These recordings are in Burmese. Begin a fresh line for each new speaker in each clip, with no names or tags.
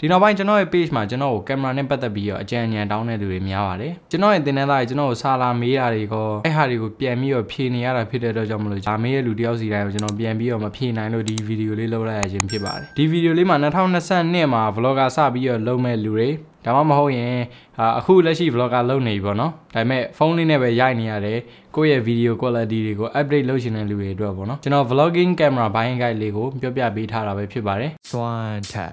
ဒီနောက်ပိုင်းကျွန်တော်ရဲ့ page မှာကျွန်တော်ကိုကင်မရာနဲ့ပတ်သက်ပြီးတော့အကြံဉာဏ်တောင်းတဲ့လူတွေများပါတယ်ကျွန်တော်ရဲ့သင်တန်းသားတွေကျွန်တော်ကိုစာလာမေးတာတွေကိုအဲ့ဟာတွေကိုပြန်ပြီးတော့ဖြေနေရတာဖြစ်တဲ့အတွက်ကြောင့်မလို့ဂျာမေးရဲ့လူတယောက်စီတိုင်းကိုကျွန်တော်ပြန်ပြီးတော့မဖြေနိုင်လို့ဒီဗီဒီယိုလေးလုပ်လိုက်ရခြင်းဖြစ်ပါတယ်ဒီဗီဒီယိုလေးမှာ2022မှာ vlogger စပြီးတော့လုပ်မဲ့လူတွေဒါမှမဟုတ်ရင်အခုလက်ရှိ vlogger လုပ်နေပြီပေါ့နော်ဒါပေမဲ့ဖုန်းလေးနဲ့ပဲရိုက်နေရတယ်ကိုယ့်ရဲ့ video quality တွေကို update လုပ်ရှင်တဲ့လူတွေအတွက်ပေါ့နော်ကျွန်တော် vlogging camera buying guide လေးကိုပြောပြပေးထားတာပဲဖြစ်ပါတယ် swan tap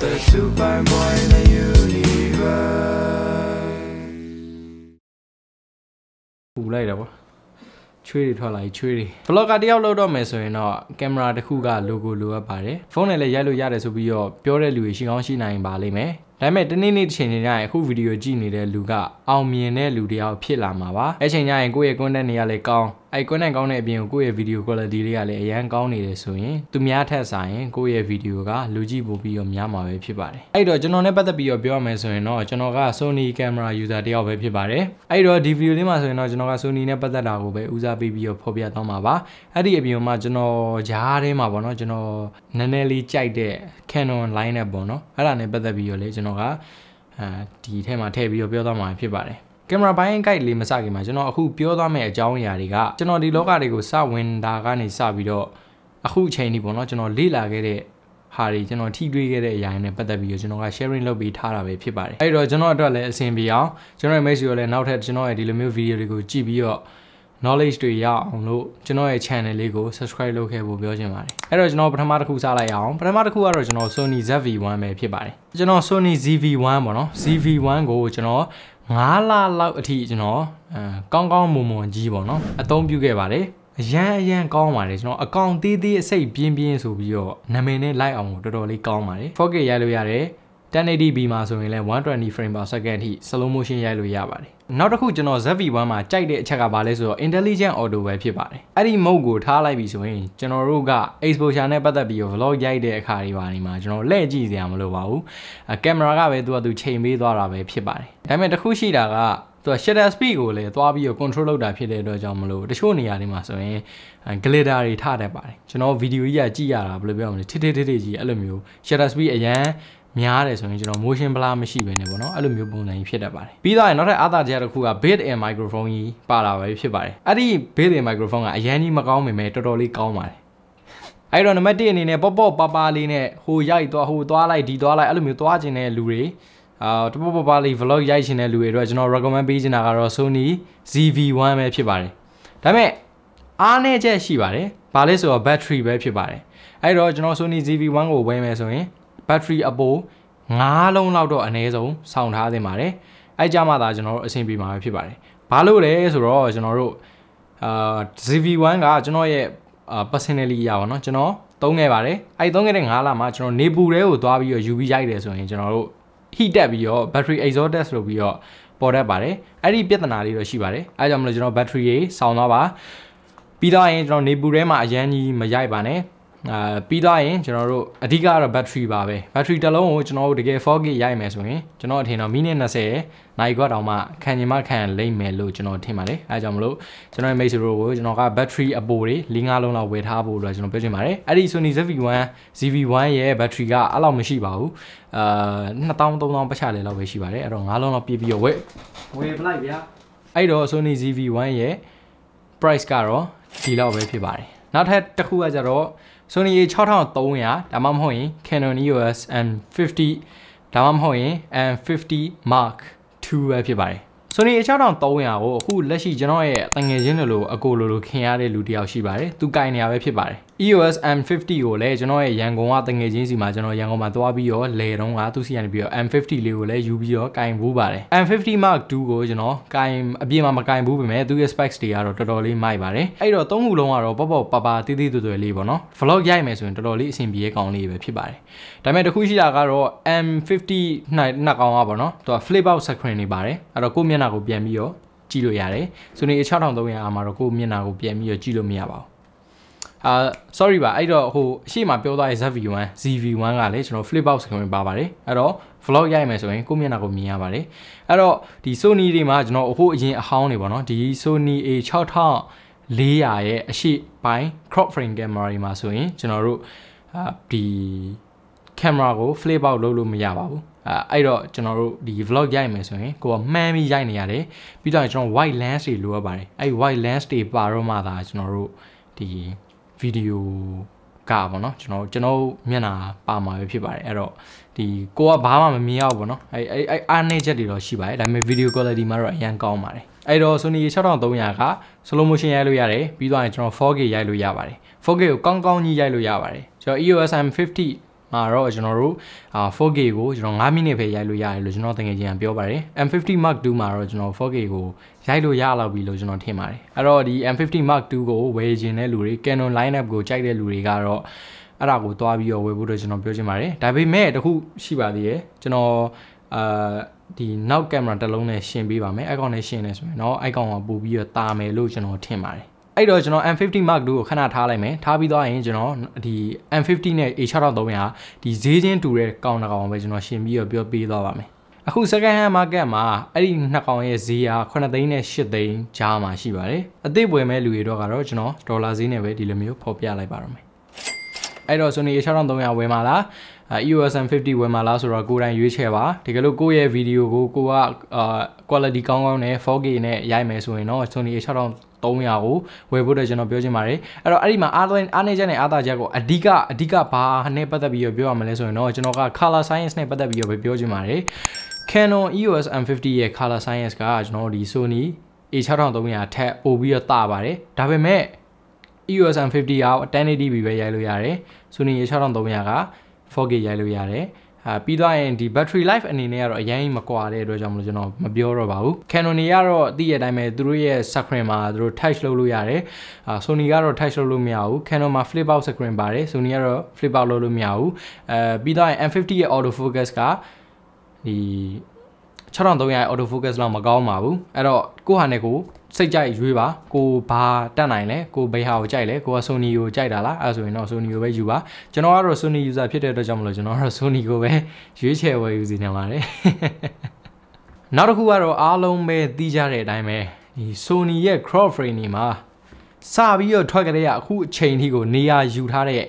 the super boy in the universe ပူလိုက်တာပေါ့ချွေးတွေထွက်လာပြီချွေးတွေဘလော့ကတယောက်လောက်တော့မယ်ဆိုရင်တော့ကင်မရာတစ်ခုက logo လိုအပ်ပါတယ်ဖုန်းနဲ့လည်းရိုက်လို့ရတယ်ဆိုပြီးတော့ပြောတဲ့လူတွေရှိကောင်းရှိနိုင်ပါလိမ့်မယ်ဒါပေမဲ့တနေ့နေ့တစ်ချိန်ချိန်ကျရင်အခုဗီဒီယိုကြည့်နေတဲ့လူကအောင်မြင်တဲ့လူတယောက်ဖြစ်လာမှာပါအဲ့ချိန်ကျရင်ကိုယ့်ရဲ့ content တွေကလည်းကောင်းအဲ့ကွန်းနိုင်ကောင်းတဲ့အပြင်ကိုယ့်ရဲ့ video quality လေးကလည်းအရန်ကောင်းနေတယ်ဆိုရင်သူများထက်ဆိုင်ကိုယ့်ရဲ့ video ကလူကြည့်ပို့ပြီးတော့များမှာပဲဖြစ်ပါတယ်အဲ့တော့ကျွန်တော်နဲ့ပတ်သက်ပြီးတော့ပြောရမယ်ဆိုရင်တော့ကျွန်တော်က Sony camera user တယောက်ပဲဖြစ်ပါတယ်အဲ့တော့ဒီ video လေးမှာဆိုရင်တော့ကျွန်တော်က Sony နဲ့ပတ်သက်တာကိုပဲဦးစားပေးပြီးတော့ဖော်ပြသွားမှာပါအဲ့ဒီအပြင်မှာကျွန်တော်ရားထဲမှာပေါ့နော်ကျွန်တော်နည်းနည်းလေးကြိုက်တဲ့ Canon line နဲ့ပေါ့နော်အဲ့ဒါနဲ့ပတ်သက်ပြီးတော့လေကျွန်တော်ကအဲဒီထဲမှာထည့်ပြီးတော့ပြောသွားမှာဖြစ်ပါတယ်ကင်မရာဘိုင်းကိုက်လေးမစခင်မှာကျွန်တော်အခုပြောသွားမယ့်အကြောင်းအရာတွေကကျွန်တော်ဒီလောကတွေကိုစဝင်တာကနေစပြီးတော့အခုအချိန်ဒီပေါ့နော်ကျွန်တော်လေ့လာခဲ့တဲ့ဟာတွေကျွန်တော်ထိတွေ့ခဲ့တဲ့အရာတွေနဲ့ပတ်သက်ပြီးတော့ကျွန်တော်က sharing လုပ်ပေးထားတာပဲဖြစ်ပါတယ်အဲ့တော့ကျွန်တော်အတွက်လည်းအဆင်ပြေအောင်ကျွန်တော်ရဲ့ message ကိုလည်းနောက်ထပ်ကျွန်တော်ရဲ့ဒီလိုမျိုး video တွေကိုကြည့်ပြီးတော့ knowledge တွေရအောင်လို့ကျွန်တော်ရဲ့ channel လေးကို subscribe လုပ်ခဲ့ဖို့ပြောချင်ပါတယ်အဲ့တော့ကျွန်တော်ပထမတစ်ခုစလိုက်အောင်ပထမတစ်ခုကတော့ကျွန်တော် Sony ZV-1 ပဲဖြစ်ပါတယ်ကျွန်တော် Sony ZV-1 ပေါ့နော် ZV-1 ကိုကျွန်တော်9လလောက်အထိကျွန်တော်အဲကောင်းကောင်းမွန်မွန်ကြီးပေါ့နော်အသုံးပြုခဲ့ပါတယ်အရန်အရန်ကောင်းပါတယ်ကျွန်တော်အကောင်သေးသေးအစိတ်ပြင်းပြင်းဆိုပြီးတော့နာမည်နဲ့လိုက်အောင်ကိုတော်တော်လေးကောင်းပါတယ် 4K ရိုက်လို့ရတယ် 1080p မှာဆိုရင်လည်း120 frame per second အထိ slow motion ရိုက်လို့ရပါတယ်နောက်တစ်ခုကျွန်တော် ZV-1 မှာကြိုက်တဲ့အချက်ကဘာလဲဆိုတော့ intelligent auto ပဲဖြစ်ပါတယ်အဲ့ဒီ mode ကိုထားလိုက်ပြီဆိုရင်ကျွန်တော်တို့က exposure နဲ့ပတ်သက်ပြီး vlog ရိုက်တဲ့အခါတွေပါနေမှာကျွန်တော်လှည့်ကြည့်စရာမလိုပါဘူးကင်မရာကပဲသူကသူချိန်ပေးသွားတာပဲဖြစ်ပါတယ်ဒါပေမဲ့တစ်ခုရှိတာကသူက shutter speed ကိုလည်းသွားပြီးတော့ control လုပ်တာဖြစ်တဲ့အတွက်ကြောင့်မလို့တချို့နေရာတွေမှာဆိုရင် glitter တွေထတတ်ပါတယ်ကျွန်တော်ဗီဒီယိုကြီးကကြည့်ရတာဘယ်လိုပြောမလဲထိထိထိထိကြီးအဲ့လိုမျိုး shutter speed အရန်များတယ်ဆိုရင်ကျွန်တော် motion blur မရှိဘဲနဲ့ပေါ့နော်အဲ့လိုမျိုးပုံစံကြီးဖြစ်တတ်ပါတယ်ပြီးတော့နောက်ထပ်အားသာချက်တစ်ခုက built in microphone ကြီးပါလာပဲဖြစ်ပါတယ်အဲ့ဒီ built in microphone ကအရင်ကြီးမကောင်းပေမဲ့တော်တော်လေးကောင်းပါတယ်အဲ့တော့နံပါတ်1အနေနဲ့ပေါ့ပေါ့ပါပါလေးနဲ့ဟိုရိုက်သွားဟိုသွားလိုက်ဒီသွားလိုက်အဲ့လိုမျိုးသွားခြင်းတဲ့လူတွေအာတပေါ့ပေါ့ပါလေး vlog ရိုက်ခြင်းတဲ့လူတွေအတွက်ကျွန်တော် recommend ပေးချင်တာကတော့ Sony ZV-1 ပဲဖြစ်ပါတယ်ဒါပေမဲ့အားနည်းချက်ရှိပါတယ်ဘာလဲဆိုတော့ battery ပဲဖြစ်ပါတယ်အဲ့တော့ကျွန်တော် Sony ZV-1 ကိုဝယ်မယ်ဆိုရင်ဘက်ထရီအပိုး9လုံးလောက်တော့အနည်းဆုံးစောင့်ထားသင့်ပါတယ်အဲ့ကြမှာသာကျွန်တော်တို့အဆင်ပြေမှာဖြစ်ပါတယ်ဘာလို့လဲဆိုတော့ကျွန်တော်တို့အာ ZV1 ကကျွန်တော်ရဲ့ personally ရပါတော့ကျွန်တော်သုံးခဲ့ပါတယ်အဲ့သုံးခဲ့တဲ့9လမှာကျွန်တော်နေပူတဲကိုသွားပြီးတော့ယူပြီးရိုက်တယ်ဆိုရင်ကျွန်တော်တို့ heat တက်ပြီးတော့ battery exhaust test လုပ်ပြီးတော့ပေါ်တတ်ပါတယ်အဲ့ဒီပြဿနာလေးတော့ရှိပါတယ်အဲ့ကြောင့်မလို့ကျွန်တော် battery ရေဆောင်းသွားပါပြီးတော့ရင်ကျွန်တော်နေပူထဲမှာအရန်ကြီးမရိုက်ပါနဲ့အာပြီးသားရင်ကျွန်တော်တို့အဓိကကတော့ battery ပါပဲ battery တစ်လုံးကိုကျွန်တော်တို့တကယ် 4K ရိုက်မယ်ဆိုရင်ကျွန်တော်အထင်တော့မိနစ်20နိုင်ခွက်တောင်မှခံရင်မှခံလိမ့်မယ်လို့ကျွန်တော်ထင်ပါတယ်အဲဒါကြောင့်မလို့ကျွန်တော်ရဲ့ Mate Zero ကိုကျွန်တော်က battery အပိုတွေ5-5လုံးလောက်ဝယ်ထားဖို့လို့ကျွန်တော်ပြောချင်ပါတယ်အဲ့ဒီ Sony ZV-1 ZV-1 ရဲ့ battery ကအဲ့လောက်မရှိပါဘူးအာ2000 3000ပတ်ချလေလောက်ပဲရှိပါတယ်အဲ့တော့5လုံးလောက်ပြည့်ပြီးတော့ဝယ်ဝယ်ပလိုက်ဗျာအဲ့တော့ Sony ZV-1 ရဲ့ price ကတော့ဒီလောက်ပဲဖြစ်ပါတယ်နောက်ထပ်တစ်ခုကကြတော့ Sony A6300 ဒါမှမဟုတ်ရင် Canon EOS M50 ဒါမှမဟုတ်ရင် M50 Mark II ပဲဖြစ်ပါတယ်။ Sony A6300 ကိုအခုလက်ရှိကျွန်တော်ရဲ့တငယ်ချင်းလိုလိုအကိုလိုလိုခင်ရတဲ့လူတယောက်ရှိပါတယ်။သူကင်နေရပဲဖြစ်ပါတယ် EOS M50 ကိုလည်းကျွန်တော်ရဲ့ရန်ကုန်ကတငယ်ချင်းစီမှာကျွန်တော်ရန်ကုန်မှာသွားပြီးတော့လဲတော့ကသူစီကနေပြီးတော့ M50 လေးကိုလည်းယူပြီးတော့ကင်ဘူးပါတယ် M50 Mark 2ကိုကျွန်တော်ကင်အပြင်မှာမကင်ဘူးပေမဲ့သူရဲ့ specs တွေကတော့တော်တော်လေးမိုက်ပါတယ်အဲ့တော့သုံးခုလုံးကတော့ပေါ့ပေါ့ပါပါတိတိတူတူလေးပေါ့နော် vlog ရိုက်မယ်ဆိုရင်တော်တော်လေးအဆင်ပြေကောင်းလေးပဲဖြစ်ပါတယ်ဒါပေမဲ့တခုရှိတာကတော့ M50 နှစ်ကောင်ကပေါ့နော်သူက flip out screen နေပါတယ်အဲ့တော့ကိုယ့်မျက်နှာကိုပြန်ပြီးတော့ကြည့်လို့ရတယ်ဆိုနေ6300အားမှာတော့ကိုယ့်မျက်နှာကိုပြန်ပြီးတော့ကြည့်လို့မရပါဘူးအာ sorry ပါအဲ့တော့ဟိုအရှိမပြောသွားရဲ့ ZV1 ZV1 ကလည်းကျွန်တော် Flipbox ခင်ဝင်ပါပါတယ်အဲ့တော့ vlog ရိုက်မယ်ဆိုရင်ကိုမျက်နှာကိုမြင်ရပါတယ်အဲ့တော့ဒီ Sony တွေမှာကျွန်တော်ဟိုအရင်အဟောင်းတွေပေါ့နော်ဒီ Sony A6400 ရဲ့အရှိပိုင်း crop frame camera တွေမှာဆိုရင်ကျွန်တော်တို့အာဒီ camera ကို flip out လုပ်လို့မရပါဘူးအဲအဲ့တော့ကျွန်တော်တို့ဒီ vlog ရိုက်မယ်ဆိုရင်ကိုကမှန်းပြီးရိုက်နေရတယ်ပြီးတော့ကျွန်တော် wide lens တွေလိုအပ်ပါတယ်အဲ့ wide lens တွေပါတော့မှသာကျွန်တော်တို့ဒီဗီဒီယိုကပေါ့နော်ကျွန်တော်ကျွန်တော်မျက်နာပါမှာပဲဖြစ်ပါတယ်အဲ့တော့ဒီကိုကဘာမှမမြင်ရဘူးပေါ့နော်အဲ့အဲ့အဲ့အားနည်းချက်တွေတော့ရှိပါတယ်ဒါပေမဲ့ video quality မှာတော့အရင်ကောင်းပါတယ်အဲ့တော့ Sony 6300က slow motion ရိုက်လို့ရတယ်ပြီးတော့ကျွန်တော် 4K ရိုက်လို့ရပါတယ် 4K ကိုကောင်းကောင်းကြီးရိုက်လို့ရပါတယ်ကျွန်တော် EOS M50 မှာတော့ကျွန်တော်တို့ 4K ကိုကျွန်တော်9မိနစ်ပဲရိုက်လို့ရတယ်လို့ကျွန်တော် တကယ်ချင်းပြောပါတယ် M50 Mark II မှာတော့ကျွန်တော် 4K ကိုရိုက်လို့ရလောက်ပြီလို့ကျွန်တော်ထင်ပါတယ်အဲ့တော့ဒီ M50 Mark II ကိုဝယ်ခြင်းတဲ့လူတွေ Canon lineup ကိုကြိုက်တဲ့လူတွေကတော့အဲ့ဒါကိုတွားပြီးတော့ဝယ်ဖို့တော့ကျွန်တော်ပြောချင်ပါတယ်ဒါပေမဲ့တခုရှိပါသေးတယ်ကျွန်တော်အာဒီနောက်ကင်မရာတစ်လုံးနဲ့ရှင်ပေးပါမယ်အကောင်နဲ့ရှင်နေဆိုရင်တော့အကောင်ကပို့ပြီးတော့တာမယ်လို့ကျွန်တော်ထင်ပါတယ်အဲ့တော့ကျွန်တော် M50 Mark II ကိုခဏထားလိုက်မယ်ထားပြီးသွားရင်ကျွန်တော်ဒီ M50 နဲ့ A6300 ဒီဈေးချင်းတူတဲ့ကောင်တစ်ကောင်ပဲကျွန်တော်ရှင်ပြီးတော့ပြောပေးသွားပါမယ်အခု second hand market မှာအဲ့ဒီနှစ်ကောင်ရဲ့ဈေးက9သိန်းနဲ့10သိန်းကြားမှာရှိပါတယ်အသေးပွယ်မဲ့လူတွေတော့ကတော့ကျွန်တော်ဒေါ်လာဈေးနဲ့ပဲဒီလိုမျိုးဖော်ပြလိုက်ပါတော့မယ်အဲ့တော့ Sony A6300 ဝယ်မှာလား EOS M50 ဝယ်မှာလားဆိုတော့ကိုယ်တိုင်ရွေးချယ်ပါတကယ်လို့ကိုယ့်ရဲ့ဗီဒီယိုကိုကိုက quality ကောင်းကောင်းနဲ့ 4K နဲ့ရိုက်မယ်ဆိုရင်တော့ Sony A6300 300ကိုဝယ်ဖို့တော့ကျွန်တော်ပြောချင်ပါတယ်အဲ့တော့အဲ့ဒီမှာအားတိုင်းအားနေချက်နဲ့အားသာချက်ကိုအဓိကအဓိကဘာနဲ့ပတ်သက်ပြီးတော့ပြောရမလဲဆိုရင်တော့ကျွန်တော်က color science နဲ့ပတ်သက်ပြီးတော့ပြောချင်ပါတယ် Canon EOS M50 ရဲ့ color science ကကျွန်တော်ဒီ Sony A6300 ထက်ပိုပြီးတော့တာပါတယ်ဒါပေမဲ့ EOS M50 က 1080p ပဲရိုက်လို့ရတယ်။ Sony A6300 က 4K ရိုက်လို့ရတယ်။အာပြီးသွားရင်ဒီ battery life အနေနဲ့ကတော့အရင်မကွာတဲ့အတွက်ကြောင့်မလို့ကျွန်တော်မပြောတော့ပါဘူး။ Canon တွေကတော့အတိအတိုင်းပဲသူတို့ရဲ့ screen မှာသူတို့ touch လုပ်လို့ရတယ်။အာ Sony ကတော့ touch လုပ်လို့မရဘူး။ Canon မှာ flip out screen ပါတယ်။ Sony ကတော့ flip out လုပ်လို့မရဘူး။အဲပြီးသွားရင် M50 ရဲ့ auto focus ကဒီ6300 auto focus လောက်မကောင်းပါဘူးအဲ့တော့ကိုဟာနဲ့ကိုစိတ်ကြိုက်ရွေးပါကိုဘာတက်နိုင်လဲကိုဘယ်ဟာကိုကြိုက်လဲကိုက Sony ကိုကြိုက်တာလားအဲ့ဆိုရင်တော့ Sony ကိုပဲယူပါကျွန်တော်ကတော့ Sony user ဖြစ်တဲ့အတွက်ကြောင့်မလို့ကျွန်တော်ကတော့ Sony ကိုပဲရွေးချယ်ဝယ်ယူစီနေပါတယ်နောက်တစ်ခုကတော့အားလုံးပဲသိကြတဲ့အတိုင်းပဲဒီ Sony ရဲ့ crop frame နေမှာစပြီးတော့ထွက်ကြတဲ့အခုအချိန်ထိကို နေရာယူထားတဲ့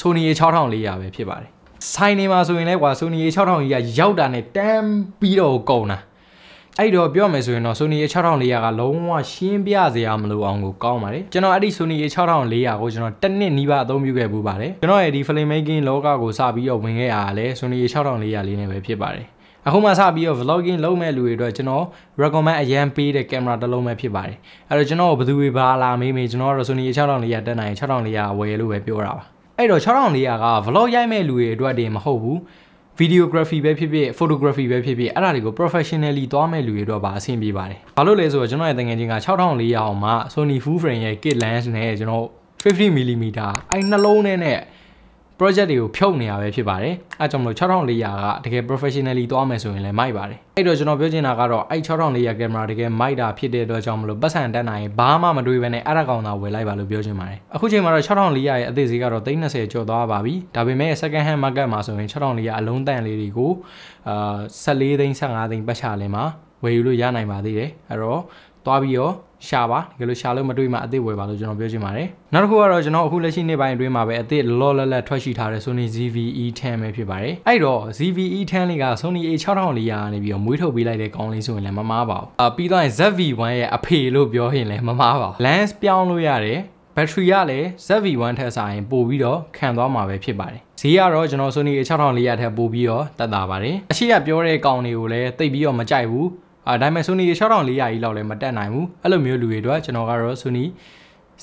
Sony A6400 ပဲဖြစ်ပါတယ်ဆိုင်နေမှာဆိုရင်လည်းကွာ Sony A6000 ကြီးကရောက်တာနဲ့တန်းပြီးတော့ကုန်တာအဲ့တော့ပြောမယ်ဆိုရင်တော့ Sony A6400 ကလုံးဝရှင်းပြစရာမလိုအောင်ကိုကောင်းပါတယ်ကျွန်တော်အဲ့ဒီ Sony A6400 ကိုကျွန်တော်တစ်နှစ်နီးပါးအသုံးပြုခဲ့ပူးပါတယ်ကျွန်တော်ရဲ့ဒီ film making လောကကိုစပြီးတော့ဝင်ခဲ့ရတာလဲ Sony A6400 လေးနဲ့ပဲဖြစ်ပါတယ်အခုမှစပြီးတော့ vlogging လုပ်မဲ့လူတွေအတွက်ကျွန်တော် recommend အရန်ပေးတဲ့ကင်မရာတစ်လုံးပဲဖြစ်ပါတယ်အဲ့တော့ကျွန်တော်ဘယ်သူတွေပါလာမေးမေးကျွန်တော်တော့ Sony A6400 လေးရတက်နိုင်6000လေးရဝယ်လို့ပဲပြောတာပါအဲ့တော့6400က vlog ရိုက်မဲ့လူတွေအတွက်တည်းမဟုတ်ဘူး videography ပဲဖြစ်ဖြစ် photography ပဲဖြစ်ဖြစ်အဲ့ဒါတွေကို professionally သွားမဲ့လူတွေတော့ပါအဆင်ပြေပါတယ်။ဘာလို့လဲဆိုတော့ကျွန်တော်ရဲ့တငယ်ချင်းက6400အောင်မှ Sony full frame ရဲ့ kit lens နဲ့ကျွန်တော် 50mm အဲ့နှလုံးနဲ့ project တွေကိုဖြုတ်နေရပဲဖြစ်ပါတယ်အဲကြောင့်မလို့6400ကတကယ် professionally သွားမယ်ဆိုရင်လည်းမိုက်ပါတယ်အဲ့တော့ကျွန်တော်ပြောချင်တာကတော့အဲ့6400ကင်မရာတကယ်မိုက်တာဖြစ်တဲ့အတွက်ကြောင့်မလို့ပတ်စံတက်နိုင်ဘာမှမတွေးဘဲနဲ့အဲ့ဒါကောင်သာဝယ်လိုက်ပါလို့ပြောချင်ပါတယ်အခုချိန်မှာတော့6400ရဲ့အသေးစိတ်ကတော့320ကျော်သွားပါပြီဒါပေမဲ့ second hand market မှာဆိုရင်6400အလုံးတန်လေးတွေကိုအာ14သိန်း15သိန်းပတ်ချာလင်းမှာဝယ်ယူလို့ရနိုင်ပါသေးတယ်အဲ့တော့သွားပြီးရောရှာပါတကယ်လို့ရှာလို့မတွေ့မှအသစ်ဝယ်ပါလို့ကျွန်တော်ပြောချင်ပါတယ်နောက်တစ်ခုကတော့ကျွန်တော်အခုလက်ရှိနေ့ပိုင်းအတွင်းမှာပဲအသစ်လောလလတ်ထွက်ရှိထားတဲ့ Sony ZV-E10 ပဲဖြစ်ပါတယ်အဲ့တော့ ZV-E10 လေးက Sony A6400 ကနေပြီးတော့မွေးထုတ်ပေးလိုက်တဲ့ကောင်းလေးဆိုရင်လည်းမမားပါဘူးအာပြီးတော့ ZV-1 ရဲ့အဖေလို့ပြောရင်လည်းမမားပါဘူး lens ပြောင်းလို့ရတယ်ဘက်ထရီကလည်း ZV-1 ထက်စာရင်ပိုပြီးတော့ခံသွားမှာပဲဖြစ်ပါတယ်ဈေးကတော့ကျွန်တော် Sony A6400 ထက်ပိုပြီးတော့တက်တာပါတယ်အရှိကပြောတဲ့ကောင်တွေကိုလည်းတိတ်ပြီးတော့မကြိုက်ဘူးအာဒါပေမဲ့ Sony 6400ကြီးလောက်လည်းမတက်နိုင်ဘူးအဲ့လိုမျိုးလူတွေအတွက်ကျွန်တော်ကတော့ Sony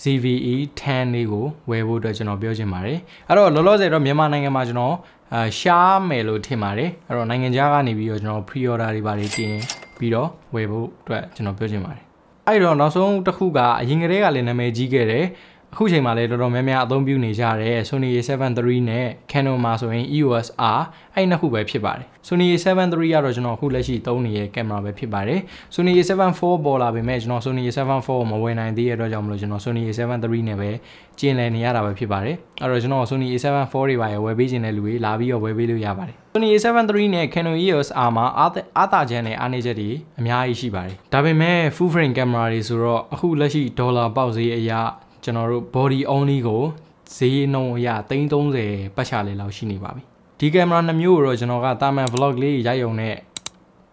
CVE 10လေးကိုဝယ်ဖို့အတွက်ကျွန်တော်ပြောချင်ပါတယ်အဲ့တော့လောလောဆယ်တော့မြန်မာနိုင်ငံမှာကျွန်တော်အာရှားမယ်လို့ထင်ပါတယ်အဲ့တော့နိုင်ငံခြားကနေပြီးတော့ကျွန်တော် pre order တွေပါတယ်တင်ပြီးတော့ဝယ်ဖို့အတွက်ကျွန်တော်ပြောချင်ပါတယ်အဲ့တော့နောက်ဆုံးတစ်ခုကအရင်ကတည်းကလည်းနာမည်ကြီးခဲ့တယ်အခုချိန်မှာလည်းတော်တော်များများအသုံးပြုနေကြတဲ့ Sony A7 III နဲ့ Canon မှာဆိုရင် EOS R အဲ့နှစ်ခုပဲဖြစ်ပါတယ် Sony A7 III ကတော့ကျွန်တော်အခုလက်ရှိသုံးနေတဲ့ကင်မရာပဲဖြစ်ပါတယ် Sony A7 IV ပေါ်လာပေမဲ့ကျွန်တော် Sony A7 IV ကိုမဝယ်နိုင်သေးတဲ့အတွက်ကြောင့်မလို့ကျွန်တော် Sony A7 III နဲ့ပဲကျင်လည်နေရတာပဲဖြစ်ပါတယ်အဲ့တော့ကျွန်တော် Sony A7 IV တွေပါရဝယ်ပေးခြင်းတဲ့လူတွေလာပြီးတော့ဝယ်ပေးလို့ရပါတယ် Sony A7 III နဲ့ Canon EOS R မှာအာသာချမ်းနဲ့အားနည်းချက်တွေအများကြီးရှိပါတယ်ဒါပေမဲ့ full frame ကင်မရာတွေဆိုတော့အခုလက်ရှိဒေါ်လာပေါက်ဈေးအရကျွန်တော်တို့ body only ကိုဈေးနှုန်းအရ330ပတ်ချလေလောက်ရှိနေပါပြီဒီကင်မရာနှမျိုးကိုတော့ကျွန်တော်ကတာမန် vlog လေးရိုက်ရုံနဲ့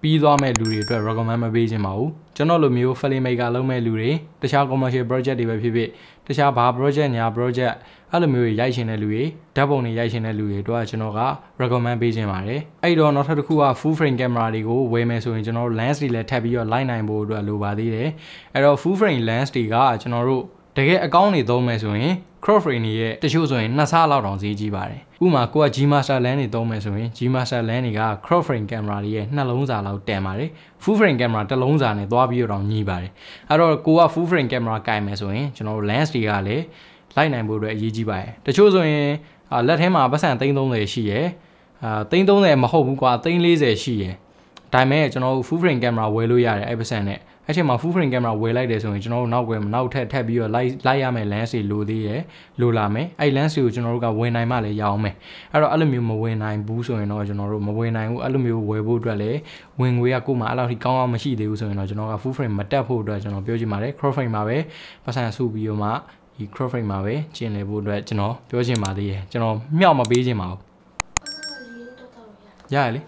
ပြီးသွားမဲ့လူတွေအတွက် recommend မပေးခြင်းပါဘူးကျွန်တော်လိုမျိုး film maker လုပ်မဲ့လူတွေတခြား commercial project တွေပဲဖြစ်ဖြစ်တခြားဘာ project ညာ project အဲ့လိုမျိုးတွေရိုက်ရှင်တဲ့လူတွေဓာတ်ပုံတွေရိုက်ရှင်တဲ့လူတွေအတွက်ကျွန်တော်က recommend ပေးခြင်းပါတယ်အဲ့တော့နောက်ထပ်တစ်ခုက full frame camera တွေကိုဝယ်မယ်ဆိုရင်ကျွန်တော် lens တွေလည်းထပ်ပြီးတော့ line နိုင်ဖို့အတွက်လိုပါသေးတယ်အဲ့တော့ full frame lens တွေကကျွန်တော်တို့တကယ်အကောင်းနေသုံးမယ်ဆိုရင် Crofrini ရဲ့တချို့ဆိုရင်နှစ်ဆလောက်တောင်ဈေးကြီးပါတယ်ဥမာကိုက G Master Lens တွေသုံးမယ်ဆိုရင် G Master Lens တွေက Crop Frame Camera တွေရဲ့နှလုံးစာလောက်တန်ပါတယ် Full Frame Camera တစ်လုံးစာနဲ့သွားပြီးတော့ညီးပါတယ်အဲ့တော့ကိုက Full Frame Camera ကင်မယ်ဆိုရင်ကျွန်တော်တို့ lens တွေကလည်းလိုက်နိုင်ဖို့အတွက်အရေးကြီးပါတယ်တချို့ဆိုရင်လက်ထဲမှာပတ်စံ330ရှိရယ်အာ330မဟုတ်ဘူးကွာ340ရှိရယ်ဒါပေမဲ့ကျွန်တော်တို့ Full Frame Camera ဝယ်လို့ရတယ်အဲ့ပတ်စံနဲ့အဲ့ချိန်မှာ full frame camera ဝယ်လိုက်တယ်ဆိုရင်ကျွန်တော်တို့နောက်ဝယ်နောက်ထပ်ထပ်ပြီးတော့ light light ရမယ် lens တွေလိုသေးရယ်လိုလာမယ်အဲ့ lens တွေကိုကျွန်တော်တို့ကဝင်နိုင်မှလည်းရအောင်မယ်အဲ့တော့အဲ့လိုမျိုးမဝင်နိုင်ဘူးဆိုရင်တော့ကျွန်တော်တို့မဝင်နိုင်ဘူးအဲ့လိုမျိုးဝယ်ဖို့အတွက်လည်းဝင်ငွေကကိုယ်မှာအဲ့လောက်ထိကောင်းအောင်မရှိသေးဘူးဆိုရင်တော့ကျွန်တော်က full frame မတက်ဖို့အတွက်ကျွန်တော်ပြောချင်ပါတယ် crop frame မှာပဲပတ်စံစုပြီးတော့မှဒီ crop frame မှာပဲကျင်လည်ဖို့အတွက်ကျွန်တော်ပြောချင်ပါသေးတယ်ကျွန်တော်မြောက်မပေးချင်ပါဘူးရရလေ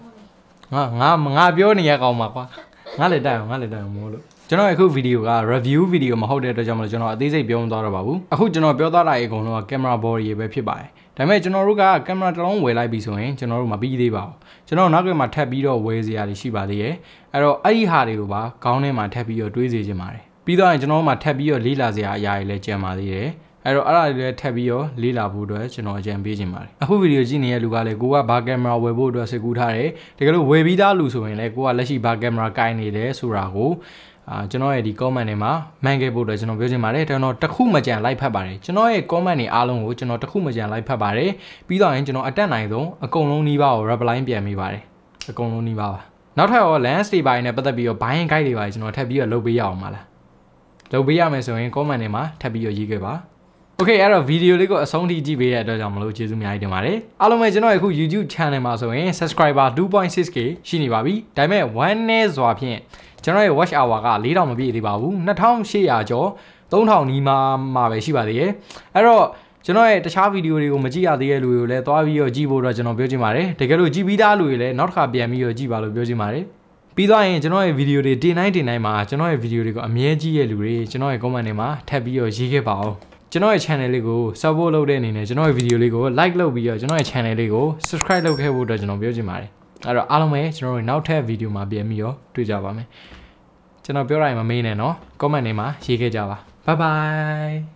ငါငါငါပြောနေရကောင်ပါကွာငါလည်းတိုက်အောင်ငါလည်းတိုက်အောင်မို့လို့ကျွန်တော်အခုဗီဒီယိုက review ဗီဒီယိုမဟုတ်တဲ့အတွက်ကြောင့်မလို့ကျွန်တော်အသေးစိတ်ပြောမသွားတော့ပါဘူးအခုကျွန်တော်ပြောသွားတာအကုန်လုံးက camera body ရေပဲဖြစ်ပါတယ်ဒါပေမဲ့ကျွန်တော်တို့ကကင်မရာတစ်လုံးဝယ်လိုက်ပြီဆိုရင်ကျွန်တော်တို့မပြီးသေးပါဘူးကျွန်တော်နောက်ကွယ်မှာထပ်ပြီးတော့ဝယ်စရာတွေရှိပါသေးတယ်အဲ့တော့အဲ့ဒီဟာတွေကိုပါခေါင်းထဲမှာထပ်ပြီးတော့တွေးစီခြင်းပါတယ်ပြီးတော့ကျွန်တော်တို့မှာထပ်ပြီးတော့လေ့လာစရာအရာတွေလည်းကျန်ပါသေးတယ်အဲ့တော့အဲ့ဒါတွေလည်းထပ်ပြီးတော့လေ့လာဖို့အတွက်ကျွန်တော်အကြံပေးခြင်းပါတယ်အခုဗီဒီယိုကြည့်နေတဲ့လူကလည်းကိုကဘာကင်မရာဝယ်ဖို့အတွက်စိတ်ကူးထားတယ်တကယ်လို့ဝယ်ပြီးသားလူဆိုရင်လည်းကိုကလက်ရှိဘာကင်မရာကင်နေတယ်ဆိုတာကိုအာကျွန်တော်ရဲ့ဒီ comment တွေမှာမှန်ခဲ့ဖို့အတွက်ကျွန်တော်ပြောချင်ပါတယ်ကျွန်တော်တခုမကြံလိုက်ဖတ်ပါတယ်ကျွန်တော်ရဲ့ comment တွေအားလုံးကိုကျွန်တော်တခုမကြံလိုက်ဖတ်ပါတယ်ပြီးတော့ရင်ကျွန်တော်အတက်နိုင်ဆုံးအကုန်လုံးနှီးပါကို reply ပြန်မိပါတယ်အကုန်လုံးနှီးပါပါနောက်ထပ်ရော lens တွေပိုင်းနဲ့ပတ်သက်ပြီးတော့ buying guide တွေပါကျွန်တော်ထပ်ပြီးတော့လုပ်ပေးရအောင်ပါလားလုပ်ပေးရမယ်ဆိုရင် comment တွေမှာထပ်ပြီးတော့ရေးခဲ့ပါโอเคအဲ့တော့ဗီဒီယိုလေးကိုအဆုံးထိကြည့်ပေးတဲ့အတွက်ကြောင့်မလို့ကျေးဇူးအများကြီးတင်ပါတယ်အားလုံးပဲကျွန်တော်အခု YouTube channel မှာဆိုရင် subscriber 2.6k ရှိနေပါပြီဒါပေမဲ့1နဲ့စွာဖြင့်ကျွန်တော်ရဲ့ watch hour က4000မပြည့်သေးပါဘူး2800ကျော်3000နီးပါးမှာပဲရှိပါသေးတယ်အဲ့တော့ကျွန်တော်ရဲ့တခြားဗီဒီယိုတွေကိုမကြည့်ရသေးတဲ့လူတွေကိုလည်းသွားပြီးတော့ကြည့်ဖို့တော့ကျွန်တော်ပြောချင်ပါတယ်တကယ်လို့ကြည့်ပြီးသားလူတွေလည်းနောက်တစ်ခါပြန်ပြီးတော့ကြည့်ပါလို့ပြောချင်ပါတယ်ပြီးသွားရင်ကျွန်တော်ရဲ့ဗီဒီယိုတွေတင်တိုင်းတင်တိုင်းမှာကျွန်တော်ရဲ့ဗီဒီယိုတွေကိုအမြဲကြည့်ရတဲ့လူတွေကျွန်တော်ရဲ့ comment တွေမှာထပ်ပြီးတော့ရေးခဲ့ပါအောင်ကျွန်တော်ရဲ့ channel လေးကို support လုပ်တဲ့အနေနဲ့ကျွန်တော်ရဲ့ video လေးကို like လုပ်ပြီးတော့ကျွန်တော်ရဲ့ channel လေးကို subscribe လုပ်ခဲ့ဖို့အတွက်ကျွန်တော်ပြောချင်ပါတယ်အဲ့တော့အားလုံးပဲကျွန်တော်တို့နောက်ထပ် video မှာပြန်ပြီးတော့တွေ့ကြပါမယ်ကျွန်တော်ပြောတာရင်မမေ့နဲ့နော် comment တွေမှာရေးခဲ့ကြပါ bye bye